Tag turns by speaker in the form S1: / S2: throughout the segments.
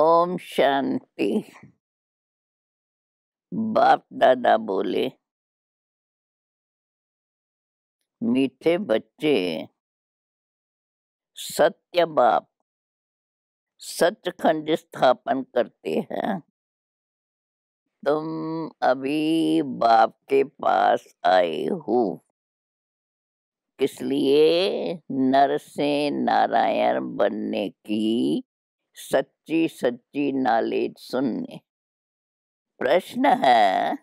S1: ओम शांति बाप दादा बोले मीठे बच्चे सत्य बाप सचखंड स्थापन करते हैं तुम अभी बाप के पास आए हो इसलिए नर से नारायण बनने की सच्ची सच्ची नॉलेज सुनने प्रश्न है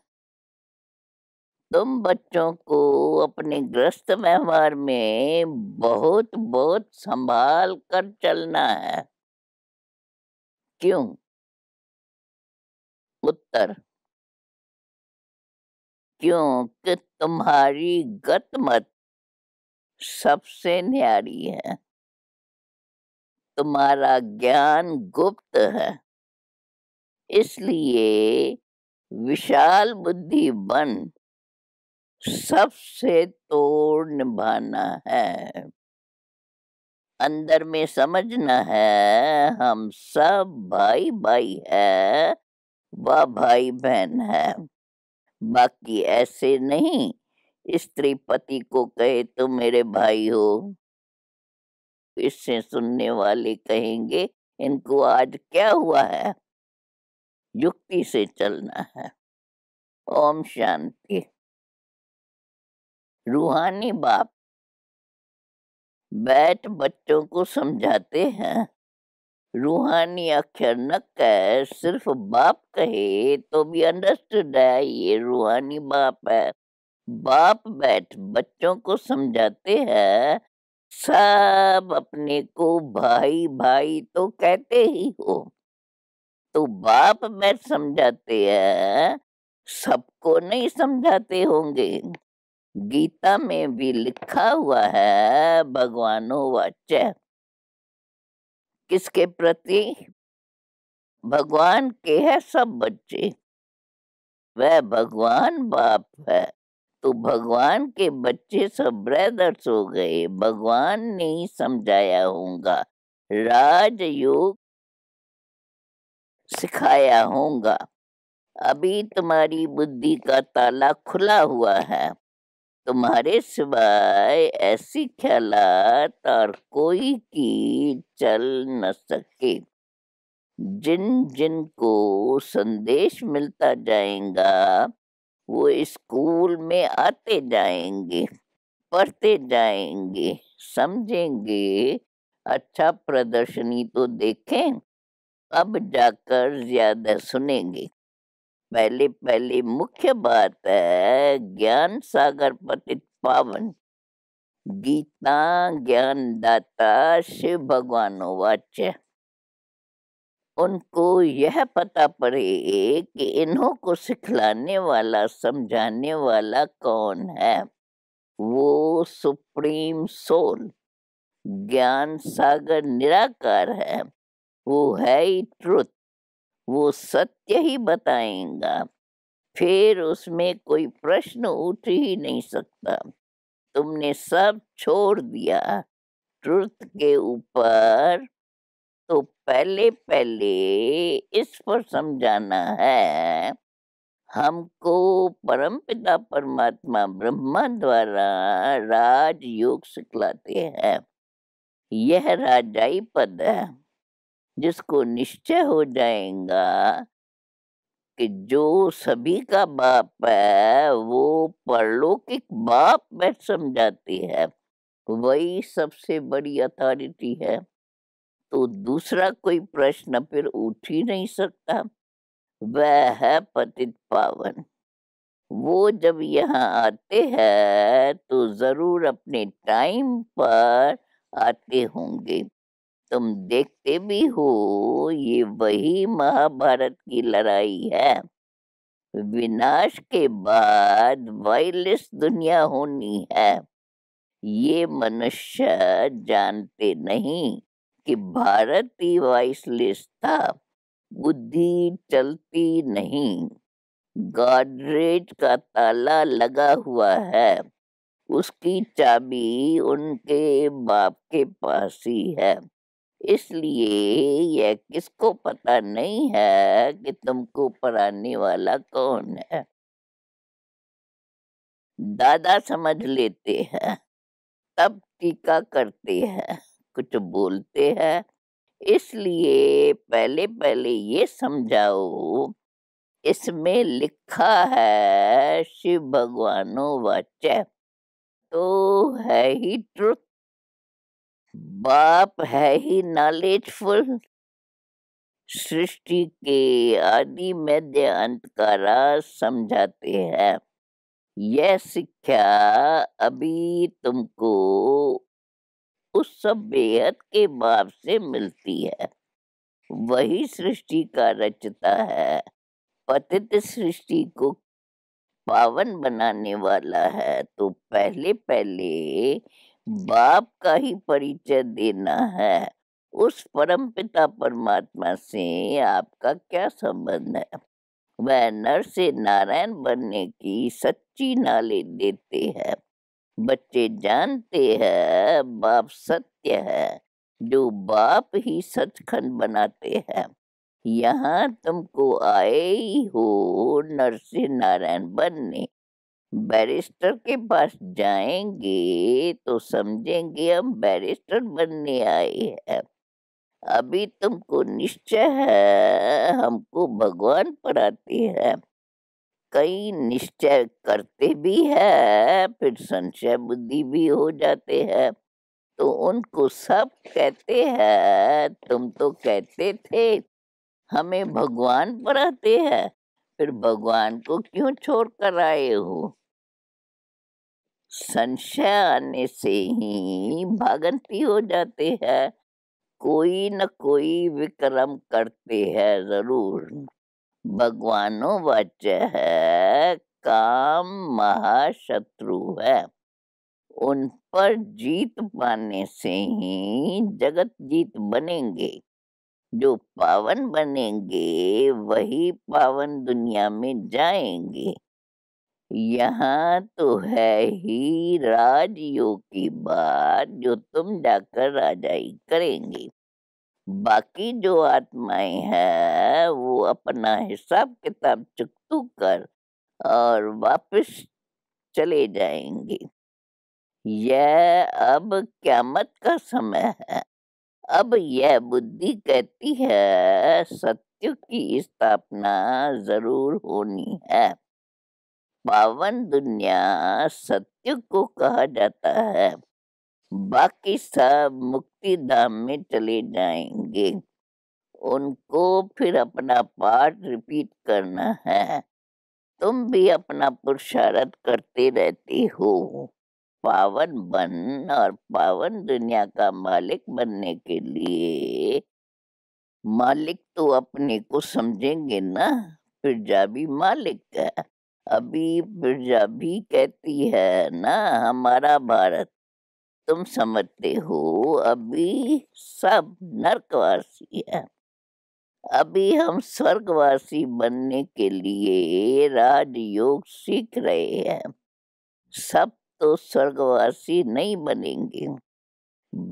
S1: तुम बच्चों को अपने ग्रस्त व्यवहार में बहुत बहुत संभाल कर चलना है क्यों उत्तर क्योंकि तुम्हारी गत मत सबसे न्यारी है तुम्हारा ज्ञान गुप्त है इसलिए विशाल बुद्धि बन सबसे तोड़ निभाना है अंदर में समझना है हम सब भाई भाई है व भाई बहन है बाकी ऐसे नहीं स्त्री पति को कहे तुम मेरे भाई हो फिर से सुनने वाले कहेंगे इनको आज क्या हुआ है युक्ति से चलना है ओम शांति रूहानी बाप बैठ बच्चों को समझाते हैं रूहानी अक्षर न कह सिर्फ बाप कहे तो भी अंडरस्टूड है ये रूहानी बाप है बाप बैठ बच्चों को समझाते हैं सब अपने को भाई भाई तो कहते ही हो तो बाप में समझाते हैं सबको नहीं समझाते होंगे गीता में भी लिखा हुआ है भगवानो वाच्य किसके प्रति भगवान के है सब बच्चे वह भगवान बाप है तो भगवान के बच्चे सब ब्रदर्स हो गए भगवान ने ही समझाया होगा राजयोग सिखाया होगा अभी तुम्हारी बुद्धि का ताला खुला हुआ है तुम्हारे सिवाय ऐसी ख्यालात और कोई की चल न सके जिन जिन को संदेश मिलता जाएगा वो स्कूल में आते जाएंगे पढ़ते जाएंगे समझेंगे अच्छा प्रदर्शनी तो देखें अब जाकर ज्यादा सुनेंगे पहले पहले मुख्य बात है ज्ञान सागर पतित पावन गीता ज्ञान दाता शिव भगवान वाच्य उनको यह पता पड़े कि इन्हों को सिखलाने वाला समझाने वाला कौन है वो सुप्रीम सोल ज्ञान सागर निराकार है वो है ही ट्रुथ वो सत्य ही बताएगा फिर उसमें कोई प्रश्न उठ ही नहीं सकता तुमने सब छोड़ दिया ट्रुथ के ऊपर तो पहले पहले इस पर समझाना है हमको परमपिता परमात्मा ब्रह्मा द्वारा राज योग सिखलाते हैं यह राजाई पद है जिसको निश्चय हो जाएगा कि जो सभी का बाप है वो परलौकिक बाप में समझाती है वही सबसे बड़ी अथॉरिटी है तो दूसरा कोई प्रश्न फिर उठ ही नहीं सकता वह है पतित पावन वो जब यहाँ आते हैं तो जरूर अपने टाइम पर आते होंगे तुम देखते भी हो ये वही महाभारत की लड़ाई है विनाश के बाद वायरलेस दुनिया होनी है ये मनुष्य जानते नहीं कि भारत भी वॉइसलेस था बुद्धि चलती नहीं गाडरेज का ताला लगा हुआ है उसकी चाबी उनके बाप के पास ही है इसलिए यह किसको पता नहीं है कि तुमको पढ़ाने वाला कौन है दादा समझ लेते हैं तब टीका करते हैं कुछ बोलते हैं इसलिए पहले पहले ये समझाओ इसमें लिखा है शिव भगवानो वाच तो है ही ट्रुथ बाप है ही नॉलेजफुल सृष्टि के आदि मध्य अंत का राज समझाते हैं यह शिक्षा अभी तुमको उस सब बेहद के बाप से मिलती है वही सृष्टि का रचता है पतित सृष्टि को पावन बनाने वाला है तो पहले पहले बाप का ही परिचय देना है उस परम पिता परमात्मा से आपका क्या संबंध है वह नर से नारायण बनने की सच्ची नाले देते हैं बच्चे जानते हैं बाप सत्य है जो बाप ही सचखंड बनाते हैं यहाँ तुमको आए ही हो नरसिंह नारायण बनने बैरिस्टर के पास जाएंगे तो समझेंगे हम बैरिस्टर बनने आए हैं अभी तुमको निश्चय है हमको भगवान पढ़ाते हैं कई निश्चय करते भी है फिर संशय बुद्धि भी हो जाते हैं तो उनको सब कहते हैं तुम तो कहते थे हमें भगवान पढ़ाते हैं फिर भगवान को क्यों छोड़ कर आए हो संशय आने से ही भागंती हो जाते हैं कोई न कोई विक्रम करते हैं जरूर भगवानो वाच है काम महाशत्रु है उन पर जीत पाने से ही जगत जीत बनेंगे जो पावन बनेंगे वही पावन दुनिया में जाएंगे यहाँ तो है ही राजयोग की बात जो तुम जाकर राजाई करेंगे बाकी जो आत्माएं हैं वो अपना हिसाब किताब चुकतू कर और वापस चले जाएंगी यह अब क्यामत का समय है अब यह बुद्धि कहती है सत्य की स्थापना जरूर होनी है पावन दुनिया सत्य को कहा जाता है बाकी सब मुक्ति धाम में चले जाएंगे उनको फिर अपना पाठ रिपीट करना है तुम भी अपना पुरुषार्थ करते रहते हो पावन बन और पावन दुनिया का मालिक बनने के लिए मालिक तो अपने को समझेंगे ना फिरजाबी मालिक है अभी फिरजाबी कहती है ना हमारा भारत तुम समझते हो अभी सब नर्कवासी है अभी हम स्वर्गवासी बनने के लिए राजयोग सीख रहे हैं सब तो स्वर्गवासी नहीं बनेंगे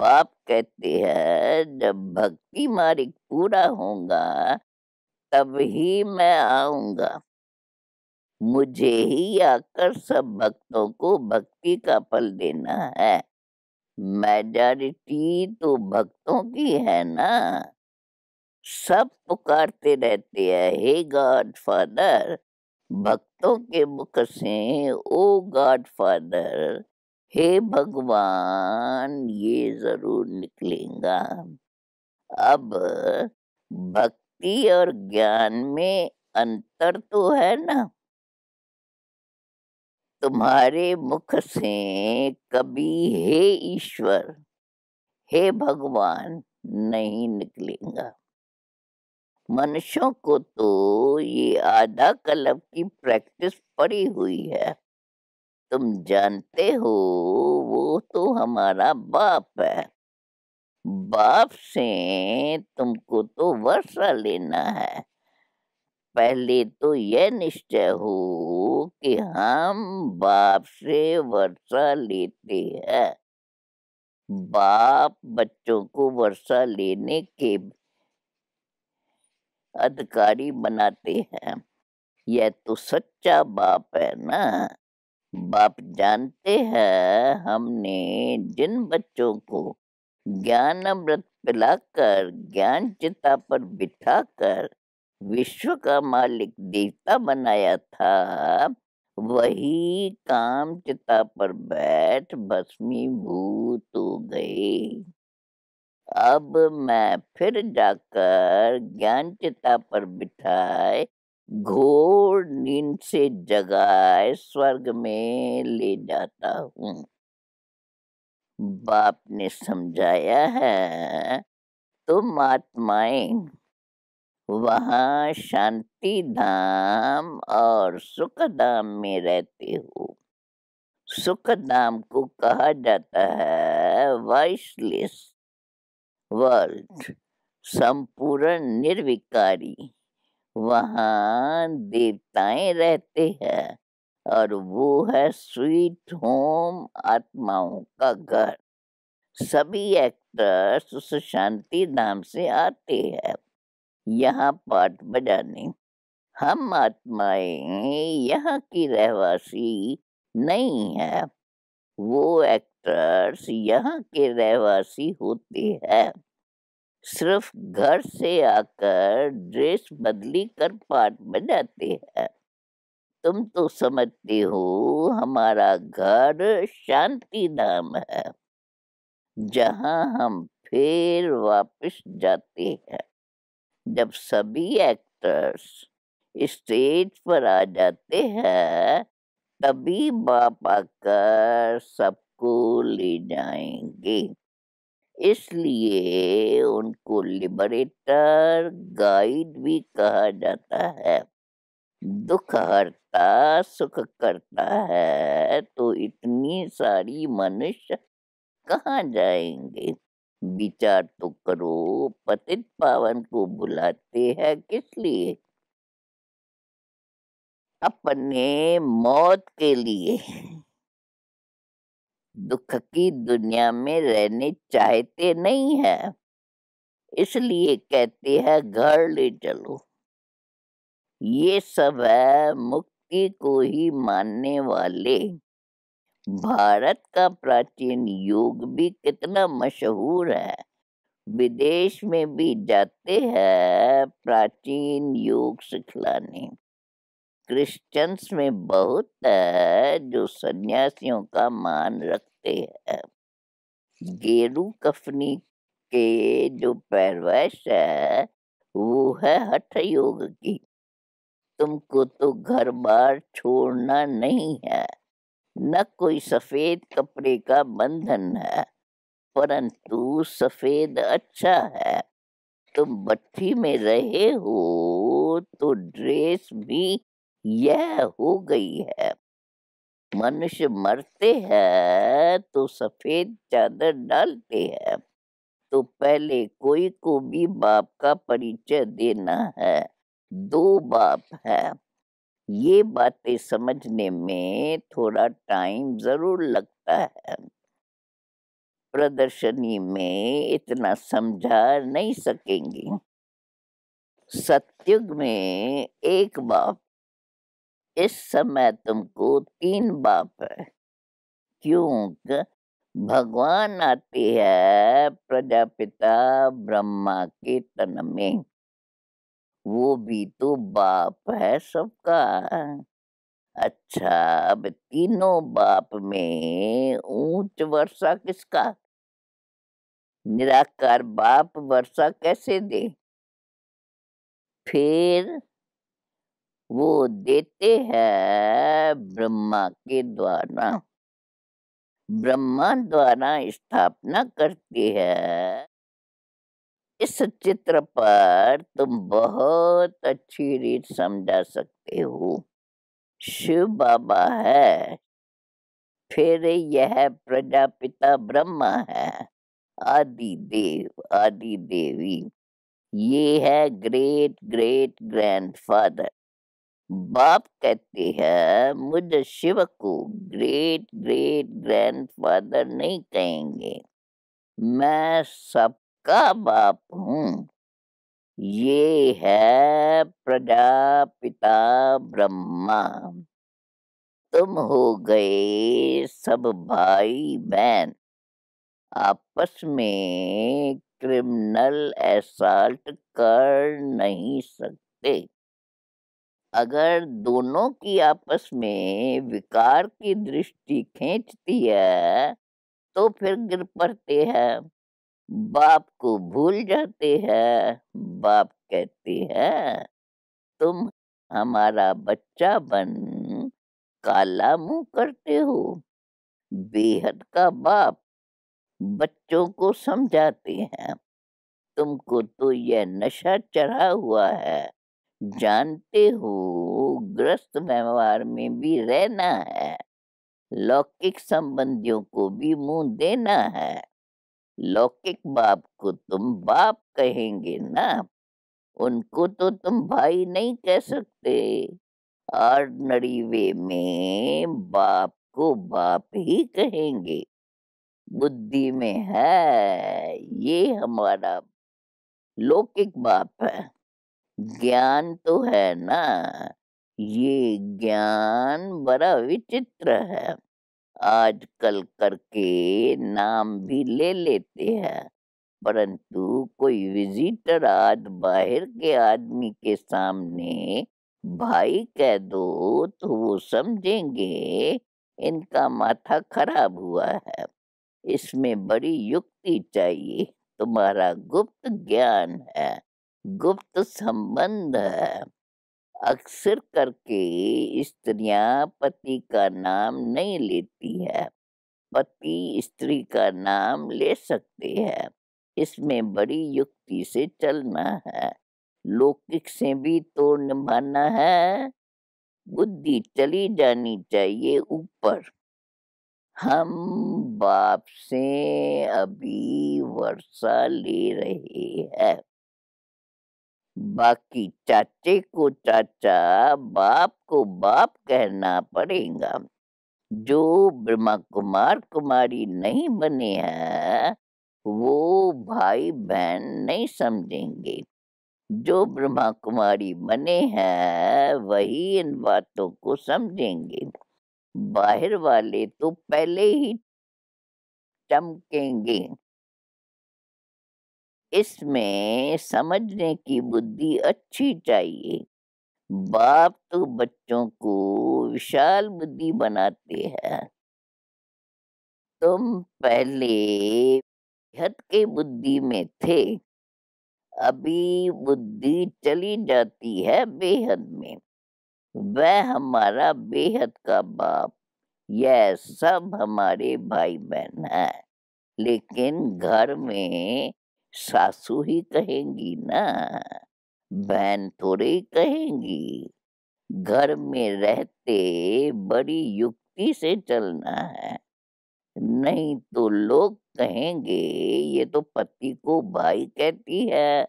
S1: बाप कहते हैं जब भक्ति मार्ग पूरा होगा तब ही मैं आऊंगा मुझे ही आकर सब भक्तों को भक्ति का फल देना है मेजोरिटी तो भक्तों की है ना सब पुकारते रहते हैं हे गॉड फादर भक्तों के मुख से ओ गॉड फादर हे भगवान ये जरूर निकलेगा अब भक्ति और ज्ञान में अंतर तो है ना तुम्हारे मुख से कभी हे ईश्वर हे भगवान नहीं निकलेगा मनुष्यों को तो ये आधा कलब की प्रैक्टिस पड़ी हुई है तुम जानते हो वो तो हमारा बाप है बाप से तुमको तो वर्षा लेना है पहले तो यह निश्चय हो कि हम बाप से वर्षा लेते हैं बाप बच्चों को वर्षा लेने के अधिकारी बनाते हैं यह तो सच्चा बाप है ना बाप जानते हैं हमने जिन बच्चों को ज्ञान अमृत पिलाकर ज्ञान चिता पर बिठाकर विश्व का मालिक देवता बनाया था वही काम चिता पर बैठ भूत हो गए अब मैं फिर जाकर ज्ञान चिता पर बिठाए घोर नींद से जगाए स्वर्ग में ले जाता हूँ बाप ने समझाया है तुम आत्माएं वहाँ शांति धाम और सुख धाम में रहते हो सुख धाम को कहा जाता है वॉइसलेस वर्ल्ड संपूर्ण निर्विकारी वहाँ देवताएं रहते हैं और वो है स्वीट होम आत्माओं का घर सभी एक्टर्स उस शांति धाम से आते हैं यहाँ पाठ बजाने हम आत्माएं यहाँ की रहवासी नहीं है वो एक्टर्स यहाँ के रहवासी होते हैं सिर्फ घर से आकर ड्रेस बदली कर पाठ बजाते हैं तुम तो समझते हो हमारा घर शांति धाम है जहाँ हम फिर वापस जाते हैं जब सभी एक्टर्स स्टेज पर आ जाते हैं तभी बाप आकर सबको ले जाएंगे इसलिए उनको लिबरेटर गाइड भी कहा जाता है दुख हरता सुख करता है तो इतनी सारी मनुष्य कहाँ जाएंगे विचार तो करो पतित पावन को बुलाते हैं किस लिए अपने मौत के लिए दुख की दुनिया में रहने चाहते नहीं है इसलिए कहते हैं घर ले चलो ये सब है मुक्ति को ही मानने वाले भारत का प्राचीन योग भी कितना मशहूर है विदेश में भी जाते हैं प्राचीन योग सिखलाने क्रिश्चियंस में बहुत है जो सन्यासियों का मान रखते हैं गेरु कफनी के जो पैरवैश है वो है हठ योग की तुमको तो घर बार छोड़ना नहीं है न कोई सफेद कपड़े का बंधन है परंतु सफेद अच्छा है तुम भट्टी में रहे हो तो ड्रेस भी यह हो गई है मनुष्य मरते हैं तो सफेद चादर डालते हैं तो पहले कोई को भी बाप का परिचय देना है दो बाप है ये बातें समझने में थोड़ा टाइम जरूर लगता है प्रदर्शनी में इतना समझा नहीं सकेंगे सत्युग में एक बाप इस समय तुमको तीन बाप है क्योंकि भगवान आते है प्रजापिता ब्रह्मा के तन में वो भी तो बाप है सबका अच्छा अब तीनों बाप में ऊंच वर्षा किसका निराकार बाप वर्षा कैसे दे फिर वो देते हैं ब्रह्मा के द्वारा ब्रह्मा द्वारा स्थापना करते हैं इस चित्र पर तुम बहुत अच्छी रीत समझा सकते हो शिव बाबा है फिर यह प्रजापिता ब्रह्मा है आदि देव आदि देवी ये है ग्रेट ग्रेट ग्रैंडफादर बाप कहते हैं मुझे शिव को ग्रेट ग्रेट ग्रैंडफादर नहीं कहेंगे मैं सब का बाप हूँ ये है प्रजापिता ब्रह्मा तुम हो गए सब भाई बहन आपस में क्रिमिनल एसाल्ट कर नहीं सकते अगर दोनों की आपस में विकार की दृष्टि खींचती है तो फिर गिर पड़ते हैं बाप को भूल जाते हैं बाप कहते हैं तुम हमारा बच्चा बन काला मुंह करते हो बेहद का बाप बच्चों को समझाते हैं तुमको तो यह नशा चढ़ा हुआ है जानते हो ग्रस्त व्यवहार में भी रहना है लौकिक संबंधियों को भी मुंह देना है लौकिक बाप को तुम बाप कहेंगे ना उनको तो तुम भाई नहीं कह सकते ऑर्डनरी वे में बाप को बाप ही कहेंगे बुद्धि में है ये हमारा लौकिक बाप है ज्ञान तो है ना ये ज्ञान बड़ा विचित्र है आजकल करके नाम भी ले लेते हैं परंतु कोई विजिटर आज बाहर के आदमी के सामने भाई कह दो तो वो समझेंगे इनका माथा खराब हुआ है इसमें बड़ी युक्ति चाहिए तुम्हारा गुप्त ज्ञान है गुप्त संबंध है अक्सर करके स्त्रियां पति का नाम नहीं लेती है पति स्त्री का नाम ले सकते हैं इसमें बड़ी युक्ति से चलना है लौकिक से भी तो निभाना है बुद्धि चली जानी चाहिए ऊपर हम बाप से अभी वर्षा ले रहे हैं बाकी चाचे को चाचा बाप को बाप कहना पड़ेगा जो ब्रह्मा कुमार कुमारी नहीं बने हैं वो भाई बहन नहीं समझेंगे जो ब्रह्मा कुमारी बने हैं वही इन बातों को समझेंगे बाहर वाले तो पहले ही चमकेंगे इसमें समझने की बुद्धि अच्छी चाहिए बाप तो बच्चों को विशाल बुद्धि बनाते हैं तुम पहले हद के बुद्धि में थे अभी बुद्धि चली जाती है बेहद में वह हमारा बेहद का बाप यह सब हमारे भाई बहन है लेकिन घर में सासू ही कहेंगी ना बहन थोड़े ही कहेंगी घर में रहते बड़ी युक्ति से चलना है नहीं तो लोग कहेंगे ये तो पति को भाई कहती है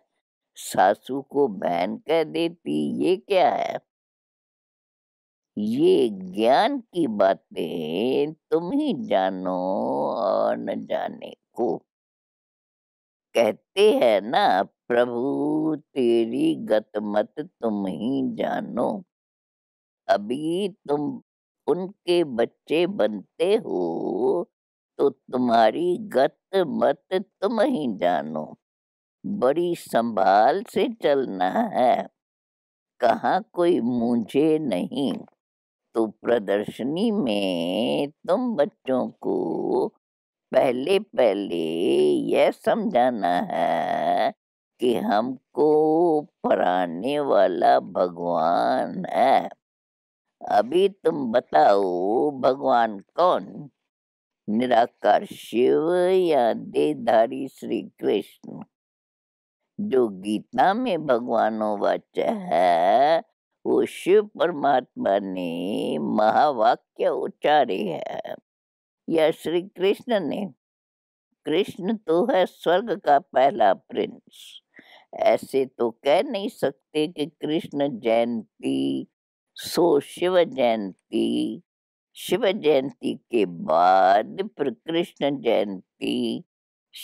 S1: सासू को बहन कह देती ये क्या है ये ज्ञान की बातें तुम ही जानो और न जाने को कहते हैं ना प्रभु तेरी गत मत तुम ही जानो अभी तुम उनके बच्चे बनते हो तो तुम्हारी गत मत तुम ही जानो बड़ी संभाल से चलना है कहा कोई मुझे नहीं तो प्रदर्शनी में तुम बच्चों को पहले पहले यह समझाना है कि हमको पढ़ाने वाला भगवान है अभी तुम बताओ भगवान कौन निराकार शिव या देधारी श्री कृष्ण जो गीता में भगवानों वाच है वो शिव परमात्मा ने महावाक्य उच्चारे है या श्री कृष्ण ने कृष्ण तो है स्वर्ग का पहला प्रिंस ऐसे तो कह नहीं सकते कि कृष्ण जयंती सो शिव जयंती शिव जयंती के बाद फिर कृष्ण जयंती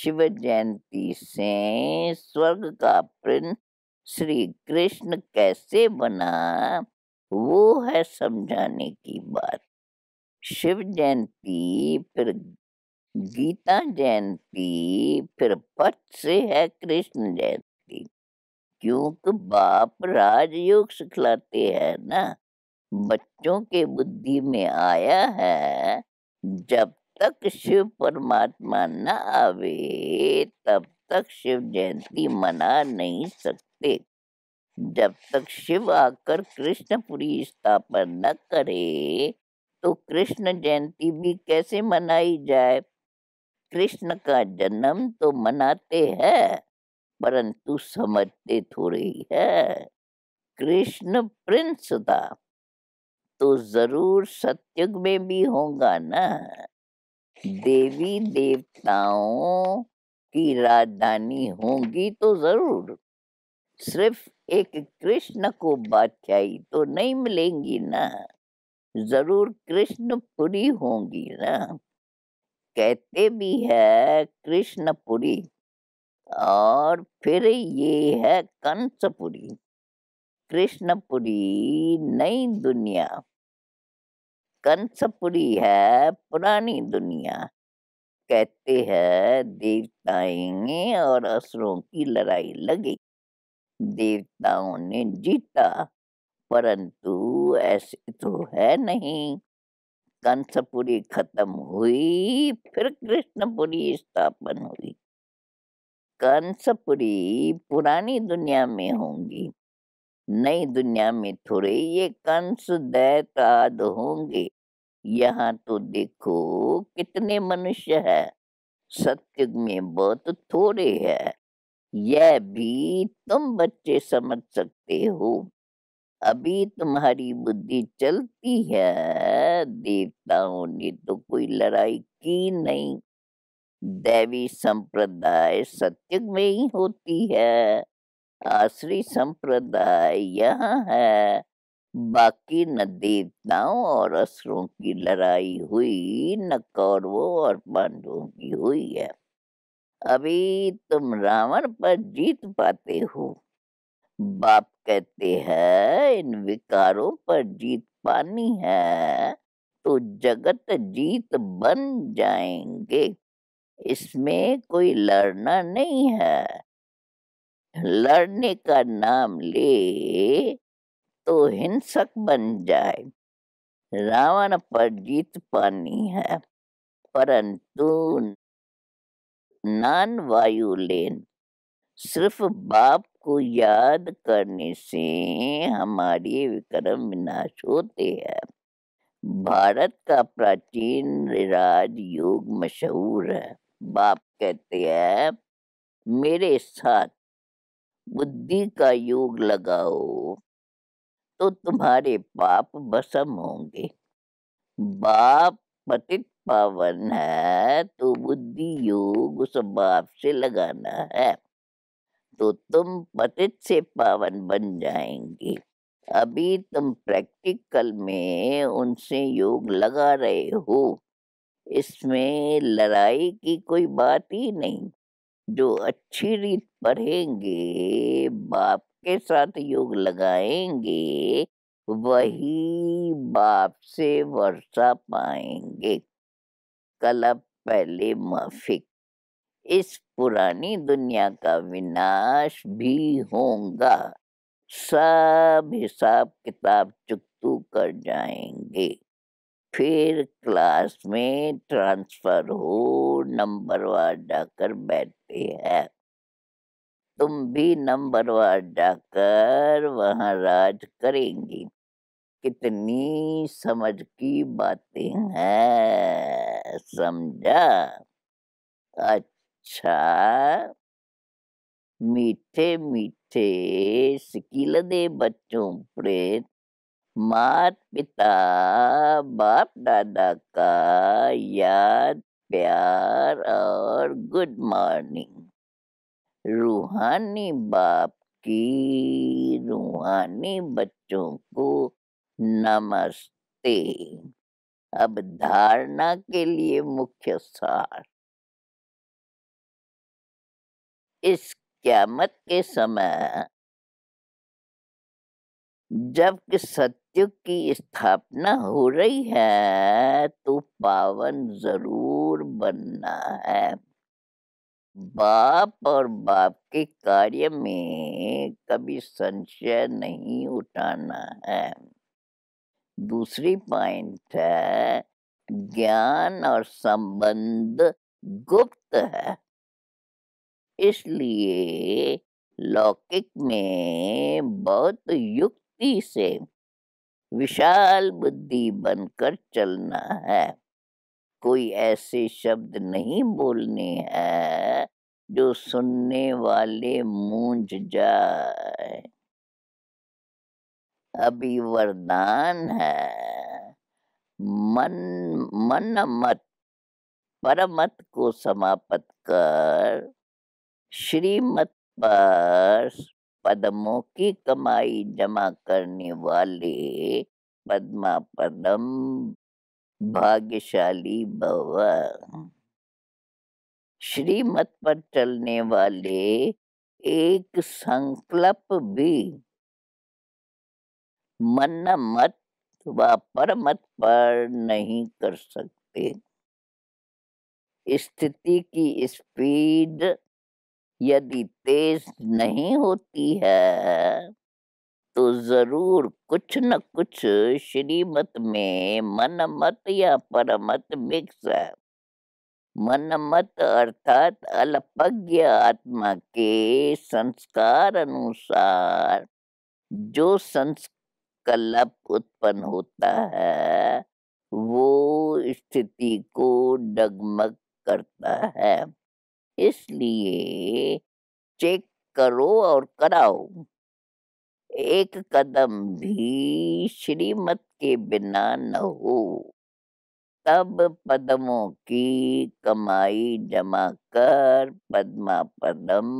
S1: शिव जयंती से स्वर्ग का प्रिंस श्री कृष्ण कैसे बना वो है समझाने की बात शिव जयंती फिर गीता जयंती फिर पट से है कृष्ण जयंती क्योंकि बाप राजयोग सिखलाते हैं ना बच्चों के बुद्धि में आया है जब तक शिव परमात्मा न आवे तब तक शिव जयंती मना नहीं सकते जब तक शिव आकर कृष्णपुरी स्थापन न करे तो कृष्ण जयंती भी कैसे मनाई जाए कृष्ण का जन्म तो मनाते हैं परंतु समझते थोड़ी है कृष्ण प्रिंस था तो जरूर सत्युग में भी होगा ना देवी देवताओं की राजधानी होगी तो जरूर सिर्फ एक कृष्ण को बादशाही तो नहीं मिलेंगी ना जरूर कृष्णपुरी होंगी ना कहते भी है कृष्णपुरी और फिर ये है कंसपुरी कृष्णपुरी नई दुनिया कंसपुरी है पुरानी दुनिया कहते हैं देवताएंगे और असुरों की लड़ाई लगी देवताओं ने जीता परंतु ऐसी तो है नहीं कंसपुरी खत्म हुई फिर कृष्णपुरी स्थापन हुई कंसपुरी पुरानी दुनिया में होंगी नई दुनिया में थोड़े ये कंस दैताद होंगे यहाँ तो देखो कितने मनुष्य है सत्युग में बहुत थोड़े है यह भी तुम बच्चे समझ सकते हो अभी तुम्हारी बुद्धि चलती है देवताओं ने तो कोई लड़ाई की नहीं देवी संप्रदाय सत्युग में ही होती है आश्री संप्रदाय यहाँ है बाकी न देवताओं और असुरों की लड़ाई हुई न कौरवों और पांडवों की हुई है अभी तुम रावण पर जीत पाते हो बाप कहते हैं इन विकारों पर जीत पानी है तो जगत जीत बन जाएंगे इसमें कोई लड़ना नहीं है लड़ने का नाम ले तो हिंसक बन जाए रावण पर जीत पानी है परंतु नान वायु लेन सिर्फ बाप को याद करने से हमारे विक्रम विनाश होते हैं भारत का प्राचीन राज योग मशहूर है बाप कहते हैं मेरे साथ बुद्धि का योग लगाओ तो तुम्हारे पाप भसम होंगे बाप पतित पावन है तो बुद्धि योग उस बाप से लगाना है तो तुम पतित से पावन बन जाएंगे अभी तुम प्रैक्टिकल में उनसे योग लगा रहे हो इसमें लड़ाई की कोई बात ही नहीं जो अच्छी रीत पढ़ेंगे बाप के साथ योग लगाएंगे वही बाप से वर्षा पाएंगे कलप पहले माफिक इस पुरानी दुनिया का विनाश भी होगा सब हिसाब किताब चुकतू कर जाएंगे फिर क्लास में ट्रांसफर हो नंबरवार जाकर बैठते हैं तुम भी नंबरवार जाकर वहां राज करेंगे कितनी समझ की बातें हैं समझा अच्छा अच्छा मीठे मीठे दे बच्चों प्रेत मात पिता बाप दादा का याद प्यार और गुड मॉर्निंग रूहानी बाप की रूहानी बच्चों को नमस्ते अब धारणा के लिए मुख्य सार इस क्यामत के समय जबकि सत्युग की स्थापना हो रही है तो पावन जरूर बनना है बाप और बाप के कार्य में कभी संशय नहीं उठाना है दूसरी पॉइंट है ज्ञान और संबंध गुप्त है इसलिए लौकिक में बहुत युक्ति से विशाल बुद्धि बनकर चलना है कोई ऐसे शब्द नहीं बोलने हैं जो सुनने वाले मूंझ जाए अभी वरदान है मन मन मत परमत को समाप्त कर श्रीमत पर पदमों की कमाई जमा करने वाले पदमा पदम भाग्यशाली भव श्रीमत पर चलने वाले एक संकल्प भी मन मत व परमत पर नहीं कर सकते स्थिति की स्पीड यदि तेज नहीं होती है तो जरूर कुछ न कुछ श्रीमत में मनमत या परमत मिक्स है मनमत अर्थात अल्पज्ञ आत्मा के संस्कार अनुसार जो संस्कल्प उत्पन्न होता है वो स्थिति को डगमग करता है इसलिए चेक करो और कराओ एक कदम भी श्रीमत के बिना न हो तब पदमों की कमाई जमा कर पद्मा पदम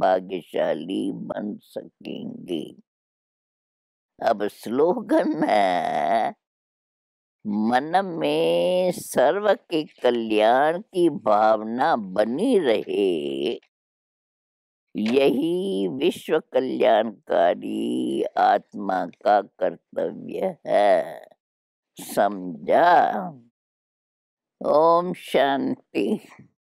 S1: भाग्यशाली बन सकेंगे अब स्लोगन है मन में सर्व के कल्याण की भावना बनी रहे यही विश्व कल्याणकारी आत्मा का कर्तव्य है समझा ओम शांति